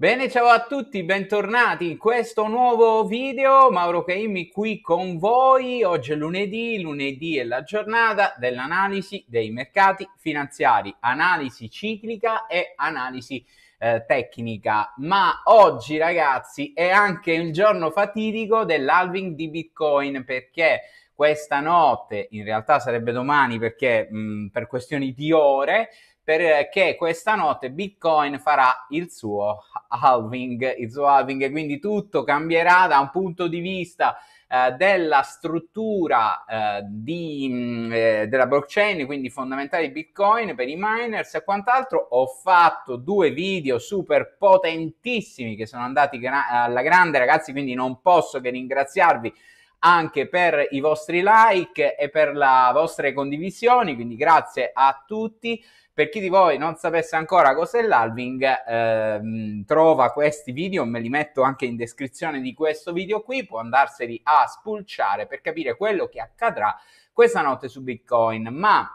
Bene, ciao a tutti, bentornati in questo nuovo video. Mauro Caimi qui con voi. Oggi è lunedì, lunedì è la giornata dell'analisi dei mercati finanziari, analisi ciclica e analisi eh, tecnica. Ma oggi, ragazzi, è anche il giorno fatidico dell'halving di Bitcoin perché questa notte, in realtà sarebbe domani perché mh, mm, per questioni di ore, perché eh, questa notte Bitcoin farà il suo halving, il suo halving e quindi tutto cambierà da un punto di vista eh, della struttura eh, di, mm, eh, della blockchain, quindi fondamentale di Bitcoin per i miners e quant'altro. Ho fatto due video super potentissimi che sono andati gra- alla grande, ragazzi, quindi non posso che ringraziarvi anche per i vostri like e per le vostre condivisioni, quindi grazie a tutti. Per chi di voi non sapesse ancora cos'è l'alving, ehm, trova questi video, me li metto anche in descrizione di questo video qui, può andarseli a spulciare per capire quello che accadrà questa notte su Bitcoin, ma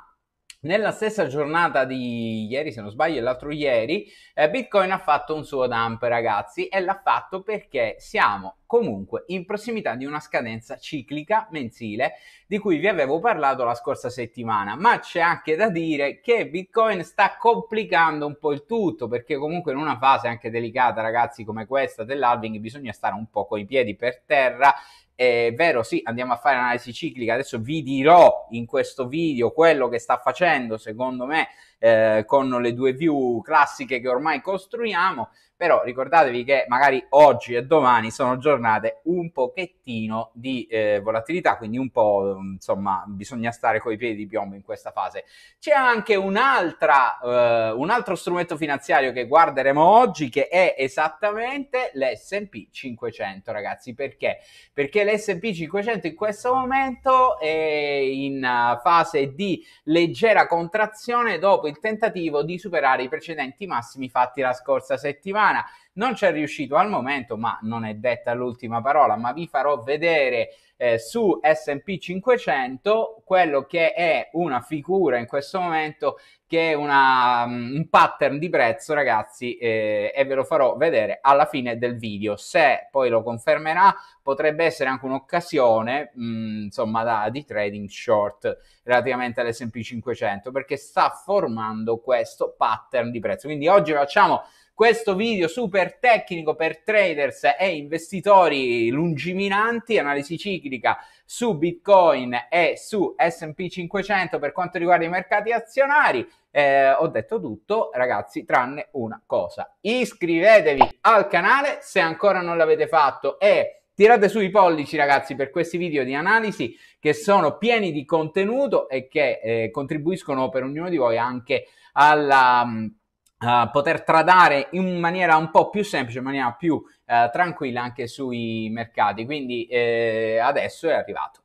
nella stessa giornata di ieri, se non sbaglio, l'altro ieri, eh, Bitcoin ha fatto un suo dump, ragazzi, e l'ha fatto perché siamo comunque in prossimità di una scadenza ciclica mensile di cui vi avevo parlato la scorsa settimana, ma c'è anche da dire che Bitcoin sta complicando un po' il tutto, perché comunque in una fase anche delicata, ragazzi, come questa dell'halving bisogna stare un po' coi piedi per terra è vero, sì, andiamo a fare analisi ciclica. Adesso vi dirò in questo video quello che sta facendo, secondo me, eh, con le due view classiche che ormai costruiamo, però ricordatevi che magari oggi e domani sono giornate un pochettino di eh, volatilità, quindi un po' insomma bisogna stare coi piedi di piombo in questa fase. C'è anche un'altra, eh, un altro strumento finanziario che guarderemo oggi che è esattamente l'S&P 500 ragazzi, perché? Perché l'S&P 500 in questo momento è in fase di leggera contrazione dopo i nel tentativo di superare i precedenti massimi fatti la scorsa settimana non ci è riuscito al momento, ma non è detta l'ultima parola, ma vi farò vedere eh, su S&P 500 quello che è una figura in questo momento che è una, mm, un pattern di prezzo ragazzi eh, e ve lo farò vedere alla fine del video se poi lo confermerà potrebbe essere anche un'occasione mm, insomma da, di trading short relativamente all'S&P 500 perché sta formando questo pattern di prezzo quindi oggi facciamo questo video super tecnico per traders e investitori lungiminanti, analisi ciclica su Bitcoin e su S&P 500 per quanto riguarda i mercati azionari. Eh, ho detto tutto, ragazzi, tranne una cosa. Iscrivetevi al canale se ancora non l'avete fatto e tirate su i pollici, ragazzi, per questi video di analisi che sono pieni di contenuto e che eh, contribuiscono per ognuno di voi anche alla mh, Uh, poter tradare in maniera un po' più semplice, in maniera più uh, tranquilla anche sui mercati. Quindi eh, adesso è arrivato.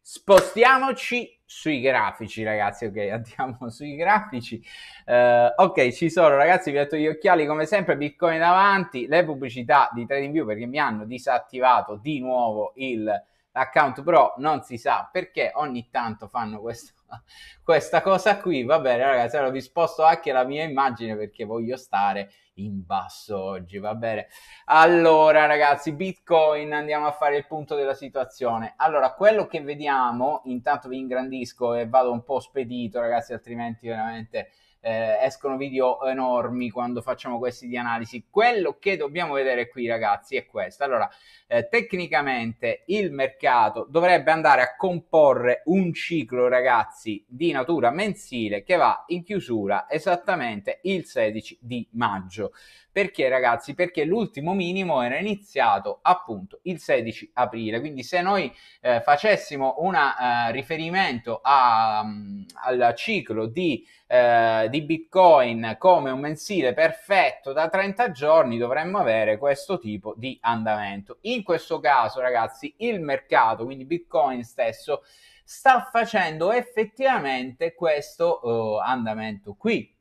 Spostiamoci sui grafici, ragazzi. Ok, andiamo sui grafici. Uh, ok, ci sono, ragazzi. Vi metto gli occhiali come sempre. Bitcoin davanti, le pubblicità di TradingView perché mi hanno disattivato di nuovo il account pro non si sa perché ogni tanto fanno questo, questa cosa qui. Va bene, ragazzi, allora vi sposto anche la mia immagine perché voglio stare in basso oggi, va bene. Allora, ragazzi, Bitcoin, andiamo a fare il punto della situazione. Allora, quello che vediamo, intanto vi ingrandisco e vado un po' spedito, ragazzi, altrimenti veramente eh, escono video enormi quando facciamo questi di analisi. Quello che dobbiamo vedere qui, ragazzi, è questo. Allora, eh, tecnicamente il mercato dovrebbe andare a comporre un ciclo, ragazzi, di natura mensile che va in chiusura esattamente il 16 di maggio. Perché ragazzi? Perché l'ultimo minimo era iniziato appunto il 16 aprile, quindi se noi eh, facessimo un eh, riferimento a, um, al ciclo di, eh, di Bitcoin come un mensile perfetto da 30 giorni, dovremmo avere questo tipo di andamento. In questo caso ragazzi il mercato, quindi Bitcoin stesso, sta facendo effettivamente questo uh, andamento qui.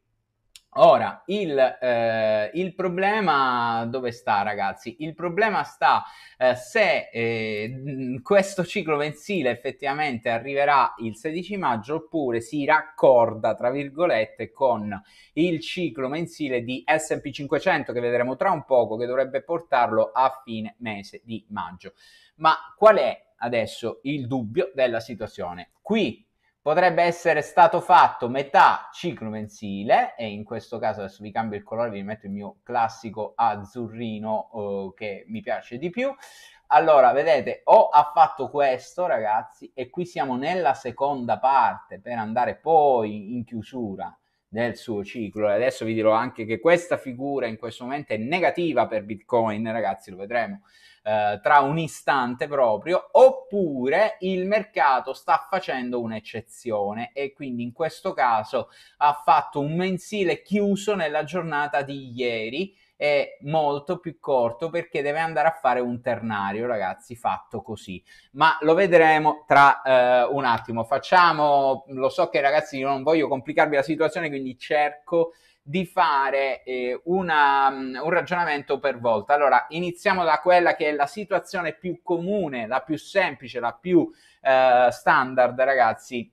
Ora, il, eh, il, problema dove sta, ragazzi? Il problema sta eh, se eh, questo ciclo mensile effettivamente arriverà il 16 maggio oppure si raccorda, tra virgolette, con il ciclo mensile di SP 500 che vedremo tra un poco, che dovrebbe portarlo a fine mese di maggio. Ma qual è adesso il dubbio della situazione? Qui potrebbe essere stato fatto metà ciclo mensile e in questo caso adesso vi cambio il colore, vi metto il mio classico azzurrino eh, che mi piace di più. Allora, vedete, o ha fatto questo, ragazzi, e qui siamo nella seconda parte per andare poi in chiusura del suo ciclo. E adesso vi dirò anche che questa figura in questo momento è negativa per Bitcoin, ragazzi, lo vedremo eh, tra un istante proprio, oppure il mercato sta facendo un'eccezione e quindi in questo caso ha fatto un mensile chiuso nella giornata di ieri è molto più corto perché deve andare a fare un ternario, ragazzi, fatto così. Ma lo vedremo tra eh, un attimo. Facciamo, lo so che ragazzi io non voglio complicarvi la situazione, quindi cerco di fare eh, una, mm, un ragionamento per volta. Allora, iniziamo da quella che è la situazione più comune, la più semplice, la più eh, standard, ragazzi,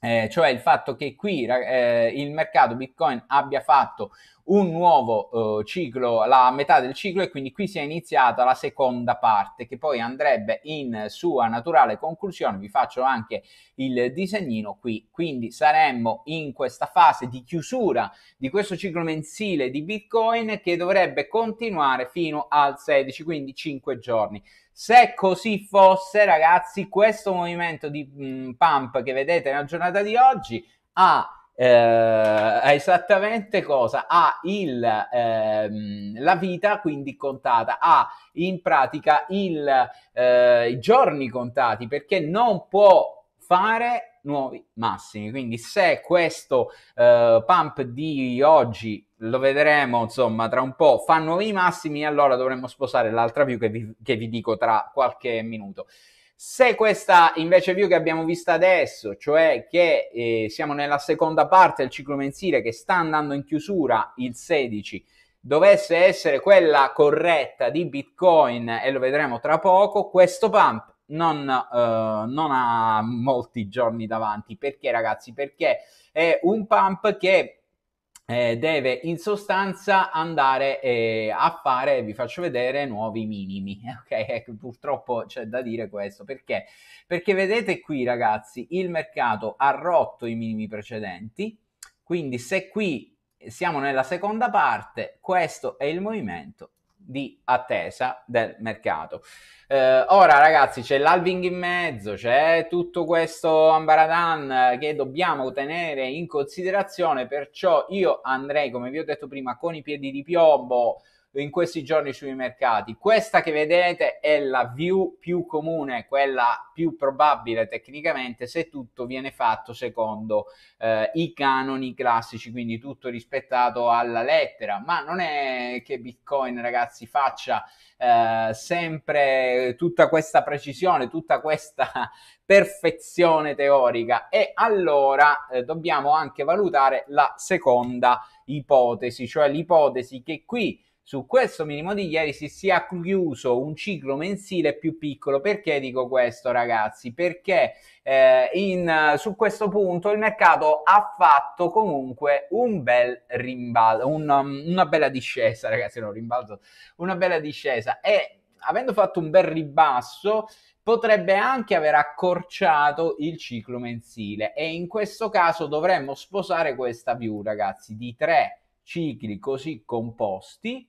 eh, cioè il fatto che qui eh, il mercato Bitcoin abbia fatto un nuovo eh, ciclo, la metà del ciclo e quindi qui si è iniziata la seconda parte che poi andrebbe in sua naturale conclusione, vi faccio anche il disegnino qui, quindi saremmo in questa fase di chiusura di questo ciclo mensile di Bitcoin che dovrebbe continuare fino al 16, quindi 5 giorni. Se così fosse, ragazzi, questo movimento di mh, mm, pump che vedete nella giornata di oggi ha eh, esattamente cosa? Ha il, ehm, la vita quindi contata, ha in pratica il, eh, i giorni contati perché non può fare nuovi massimi. Quindi se questo eh, pump di oggi lo vedremo insomma tra un po' fa nuovi massimi allora dovremmo sposare l'altra view che vi, che vi dico tra qualche minuto. Se questa invece view che abbiamo visto adesso, cioè che eh, siamo nella seconda parte del ciclo mensile che sta andando in chiusura il 16, dovesse essere quella corretta di Bitcoin, e lo vedremo tra poco, questo pump non, uh, non, ha molti giorni davanti. Perché, ragazzi? Perché è un pump che eh, deve in sostanza andare eh, a fare, vi faccio vedere, nuovi minimi. Ok, purtroppo c'è da dire questo perché? Perché vedete qui, ragazzi, il mercato ha rotto i minimi precedenti. Quindi, se qui siamo nella seconda parte, questo è il movimento di attesa del mercato. Eh, ora ragazzi c'è l'alving in mezzo, c'è tutto questo ambaradan che dobbiamo tenere in considerazione, perciò io andrei come vi ho detto prima con i piedi di piombo in questi giorni sui mercati. Questa che vedete è la view più comune, quella più probabile tecnicamente se tutto viene fatto secondo eh, i canoni classici, quindi tutto rispettato alla lettera, ma non è che Bitcoin ragazzi faccia eh, sempre tutta questa precisione, tutta questa perfezione teorica e allora eh, dobbiamo anche valutare la seconda ipotesi, cioè l'ipotesi che qui su questo minimo di ieri si sia chiuso un ciclo mensile più piccolo. Perché dico questo, ragazzi? Perché eh, in, su questo punto il mercato ha fatto comunque un bel rimbalzo, un, um, una bella discesa, ragazzi, non rimbalzo, una bella discesa e avendo fatto un bel ribasso potrebbe anche aver accorciato il ciclo mensile e in questo caso dovremmo sposare questa view, ragazzi, di tre cicli così composti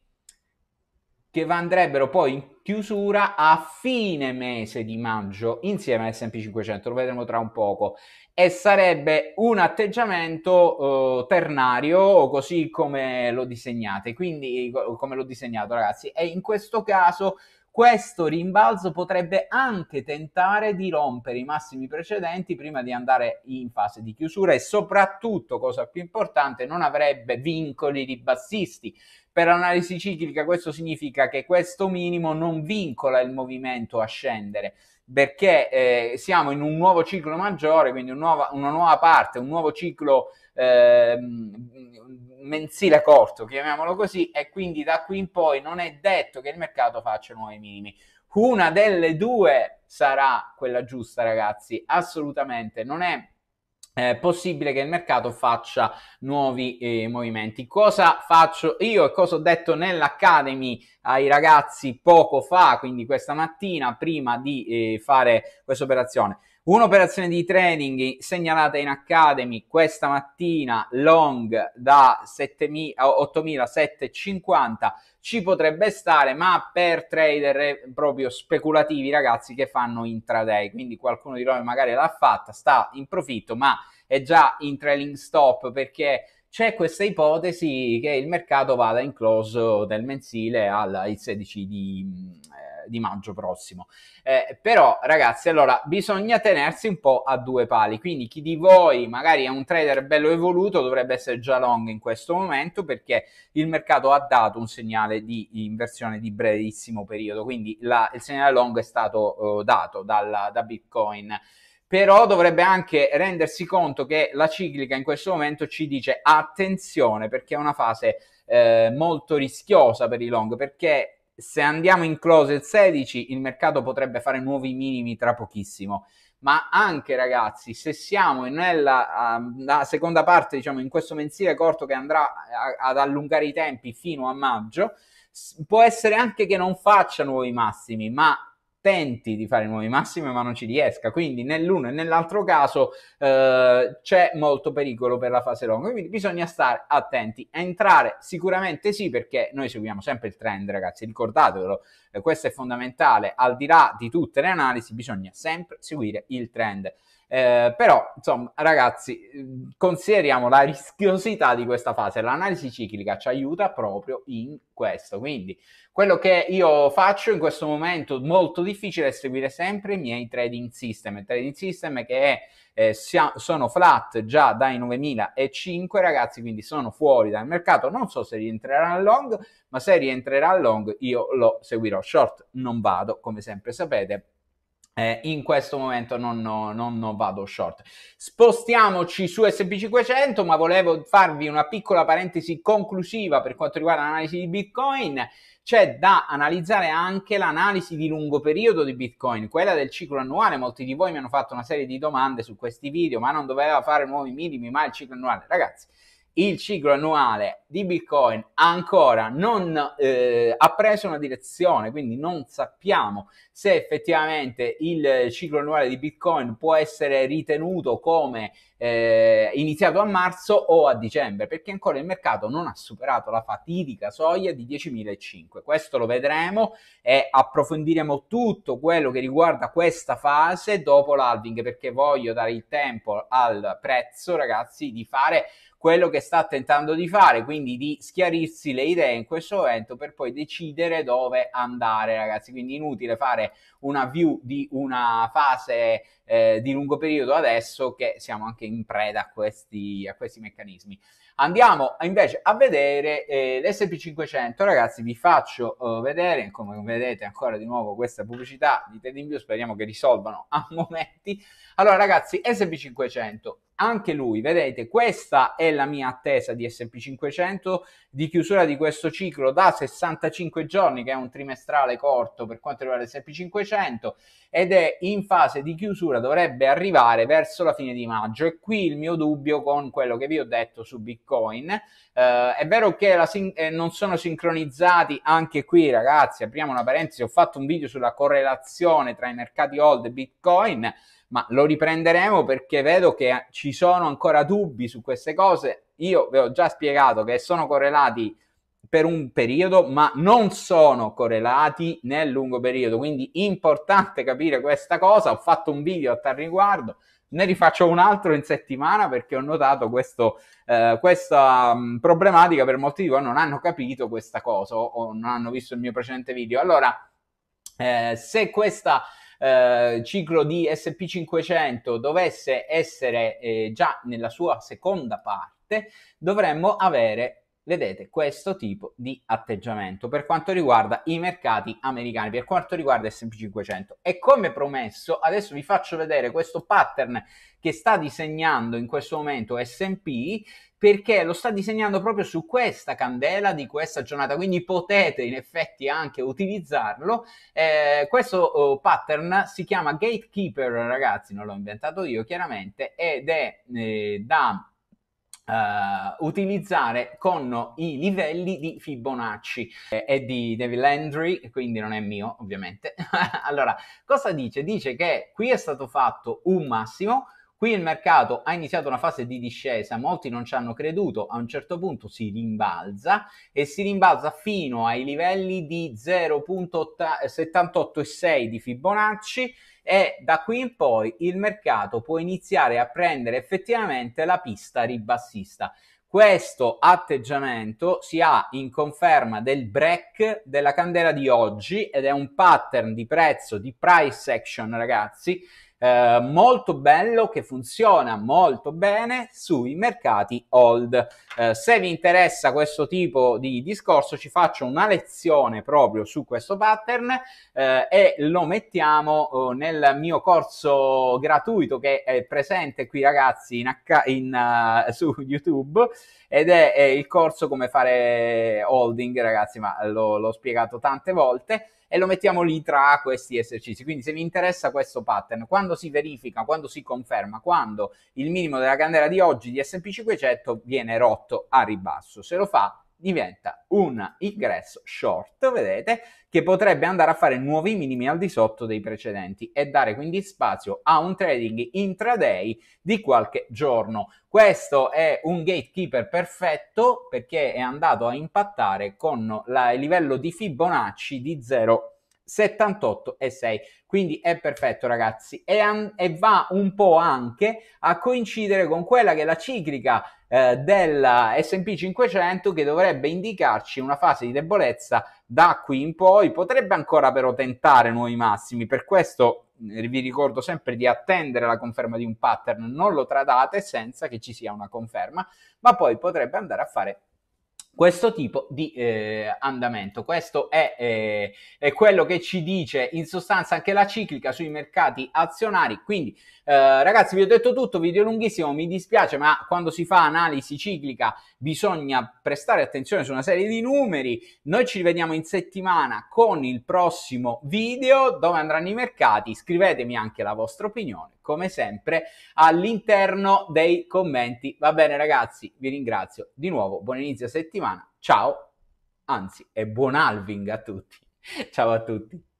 che andrebbero poi in chiusura a fine mese di maggio insieme al S&P 500, lo vedremo tra un poco e sarebbe un atteggiamento eh, ternario così come lo disegnate, quindi come l'ho disegnato ragazzi e in questo caso questo rimbalzo potrebbe anche tentare di rompere i massimi precedenti prima di andare in fase di chiusura e soprattutto, cosa più importante, non avrebbe vincoli ribassisti. Per l'analisi ciclica questo significa che questo minimo non vincola il movimento a scendere perché eh, siamo in un nuovo ciclo maggiore, quindi un nuova, una nuova parte, un nuovo ciclo eh, mensile corto, chiamiamolo così, e quindi da qui in poi non è detto che il mercato faccia nuovi minimi. Una delle due sarà quella giusta, ragazzi, assolutamente. Non è eh, possibile che il mercato faccia nuovi eh, movimenti. Cosa faccio io e cosa ho detto nell'Academy ai ragazzi poco fa, quindi questa mattina, prima di eh, fare questa operazione? Un'operazione di trading segnalata in Academy questa mattina, long da 8750, ci potrebbe stare, ma per trader proprio speculativi, ragazzi, che fanno intraday. Quindi qualcuno di loro magari l'ha fatta, sta in profitto, ma è già in trailing stop perché c'è questa ipotesi che il mercato vada in close del mensile al 16 di... Mm, eh, di maggio prossimo. Eh, però ragazzi, allora bisogna tenersi un po' a due pali, quindi chi di voi magari è un trader bello evoluto dovrebbe essere già long in questo momento perché il mercato ha dato un segnale di inversione di brevissimo periodo, quindi la, il segnale long è stato eh, dato dalla, da Bitcoin però dovrebbe anche rendersi conto che la ciclica in questo momento ci dice attenzione perché è una fase eh, molto rischiosa per i long perché se andiamo in close il 16 il mercato potrebbe fare nuovi minimi tra pochissimo ma anche ragazzi se siamo nella uh, seconda parte diciamo in questo mensile corto che andrà a, eh, ad allungare i tempi fino a maggio può essere anche che non faccia nuovi massimi ma tenti di fare nuovi massimi ma non ci riesca. Quindi nell'uno e nell'altro caso eh, c'è molto pericolo per la fase long. Quindi bisogna stare attenti. Entrare sicuramente sì perché noi seguiamo sempre il trend ragazzi, ricordatevelo, eh, questo è fondamentale. Al di là di tutte le analisi bisogna sempre seguire il trend. Eh, però, insomma, ragazzi, consideriamo la rischiosità di questa fase. L'analisi ciclica ci aiuta proprio in questo. Quindi, quello che io faccio in questo momento molto difficile è seguire sempre i miei trading system. Il trading system che è eh, sia, sono flat già dai 9.005 ragazzi, quindi sono fuori dal mercato. Non so se rientrerà al long, ma se rientrerà al long io lo seguirò. Short non vado, come sempre sapete, eh, in questo momento non, non, non, vado short. Spostiamoci su SP500, ma volevo farvi una piccola parentesi conclusiva per quanto riguarda l'analisi di Bitcoin. C'è da analizzare anche l'analisi di lungo periodo di Bitcoin, quella del ciclo annuale. Molti di voi mi hanno fatto una serie di domande su questi video, ma non doveva fare nuovi minimi, ma il ciclo annuale. Ragazzi, il ciclo annuale di Bitcoin ancora non eh, ha preso una direzione, quindi non sappiamo se effettivamente il ciclo annuale di Bitcoin può essere ritenuto come eh, iniziato a marzo o a dicembre, perché ancora il mercato non ha superato la fatidica soglia di 10.005. Questo lo vedremo e approfondiremo tutto quello che riguarda questa fase dopo l'halving, perché voglio dare il tempo al prezzo, ragazzi, di fare quello che sta tentando di fare, quindi di schiarirsi le idee in questo momento per poi decidere dove andare, ragazzi. Quindi inutile fare una view di una fase eh, di lungo periodo adesso che siamo anche in preda a questi, a questi meccanismi. Andiamo invece a vedere eh, l'SP500, ragazzi, vi faccio eh, vedere, come vedete ancora di nuovo questa pubblicità di TradingView, speriamo che risolvano a momenti. Allora ragazzi, SP500, anche lui, vedete, questa è la mia attesa di SP500 di chiusura di questo ciclo da 65 giorni, che è un trimestrale corto per quanto riguarda SP500, ed è in fase di chiusura, dovrebbe arrivare verso la fine di maggio. E qui il mio dubbio con quello che vi ho detto su Bitcoin. Eh, è vero che sin- eh, non sono sincronizzati, anche qui ragazzi, apriamo una parentesi, ho fatto un video sulla correlazione tra i mercati hold e Bitcoin ma lo riprenderemo perché vedo che ci sono ancora dubbi su queste cose. Io vi ho già spiegato che sono correlati per un periodo, ma non sono correlati nel lungo periodo, quindi importante capire questa cosa. Ho fatto un video a tal riguardo, ne rifaccio un altro in settimana perché ho notato questo, eh, questa mh, mm, problematica per molti di voi non hanno capito questa cosa o, o non hanno visto il mio precedente video. Allora, eh, se questa eh, ciclo di SP500 dovesse essere eh, già nella sua seconda parte, dovremmo avere vedete questo tipo di atteggiamento per quanto riguarda i mercati americani, per quanto riguarda S&P 500. E come promesso, adesso vi faccio vedere questo pattern che sta disegnando in questo momento S&P perché lo sta disegnando proprio su questa candela di questa giornata, quindi potete in effetti anche utilizzarlo. Eh, questo oh, pattern si chiama Gatekeeper, ragazzi, non l'ho inventato io chiaramente, ed è eh, da Uh, utilizzare con i livelli di Fibonacci eh, e di David Landry, quindi non è mio ovviamente. allora, cosa dice? Dice che qui è stato fatto un massimo, Qui il mercato ha iniziato una fase di discesa, molti non ci hanno creduto, a un certo punto si rimbalza e si rimbalza fino ai livelli di 0.786 di Fibonacci e da qui in poi il mercato può iniziare a prendere effettivamente la pista ribassista. Questo atteggiamento si ha in conferma del break della candela di oggi ed è un pattern di prezzo di price action, ragazzi, eh, molto bello che funziona molto bene sui mercati old. Eh, se vi interessa questo tipo di discorso ci faccio una lezione proprio su questo pattern eh, e lo mettiamo eh, nel mio corso gratuito che è presente qui ragazzi in, in, uh, su YouTube ed è, è, il corso come fare holding ragazzi ma l'ho spiegato tante volte e lo mettiamo lì tra questi esercizi. Quindi se vi interessa questo pattern, quando si verifica, quando si conferma, quando il minimo della candela di oggi di S&P 500 viene rotto a ribasso, se lo fa diventa un ingresso short, vedete, che potrebbe andare a fare nuovi minimi al di sotto dei precedenti e dare quindi spazio a un trading intraday di qualche giorno. Questo è un gatekeeper perfetto perché è andato a impattare con la, il livello di Fibonacci di 0 78,6 quindi è perfetto ragazzi e, e, va un po' anche a coincidere con quella che è la ciclica eh, della S&P 500 che dovrebbe indicarci una fase di debolezza da qui in poi potrebbe ancora però tentare nuovi massimi per questo vi ricordo sempre di attendere la conferma di un pattern non lo tradate senza che ci sia una conferma ma poi potrebbe andare a fare questo tipo di eh, andamento. Questo è, eh, è, quello che ci dice in sostanza anche la ciclica sui mercati azionari. Quindi, eh, ragazzi, vi ho detto tutto, video lunghissimo, mi dispiace, ma quando si fa analisi ciclica bisogna prestare attenzione su una serie di numeri. Noi ci rivediamo in settimana con il prossimo video dove andranno i mercati. Scrivetemi anche la vostra opinione come sempre all'interno dei commenti. Va bene ragazzi, vi ringrazio di nuovo, buon inizio settimana, ciao, anzi e buon halving a tutti. Ciao a tutti.